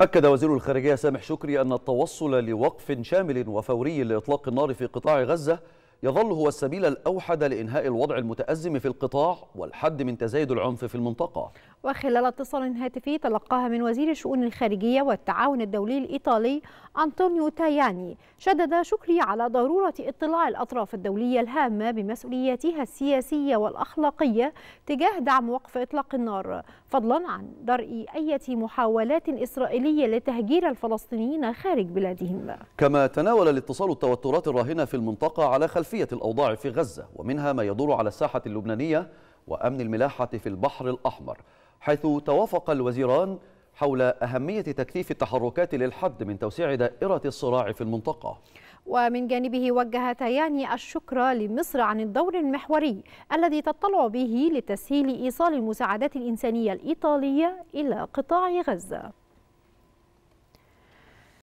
أكد وزير الخارجية سامح شكري أن التوصل لوقف شامل وفوري لإطلاق النار في قطاع غزة يظل هو السبيل الأوحد لإنهاء الوضع المتأزم في القطاع والحد من تزايد العنف في المنطقة وخلال اتصال هاتفي تلقاها من وزير الشؤون الخارجية والتعاون الدولي الإيطالي أنطونيو تاياني شدد شكري على ضرورة اطلاع الأطراف الدولية الهامة بمسؤولياتها السياسية والأخلاقية تجاه دعم وقف إطلاق النار فضلا عن درء أي محاولات إسرائيلية لتهجير الفلسطينيين خارج بلادهم كما تناول الاتصال التوترات الراهنة في المنطقة على خلفية الأوضاع في غزة ومنها ما يدور على الساحة اللبنانية وأمن الملاحة في البحر الأحمر حيث توافق الوزيران حول أهمية تكثيف التحركات للحد من توسيع دائرة الصراع في المنطقة ومن جانبه وجه تياني الشكر لمصر عن الدور المحوري الذي تطلع به لتسهيل إيصال المساعدات الإنسانية الإيطالية إلى قطاع غزة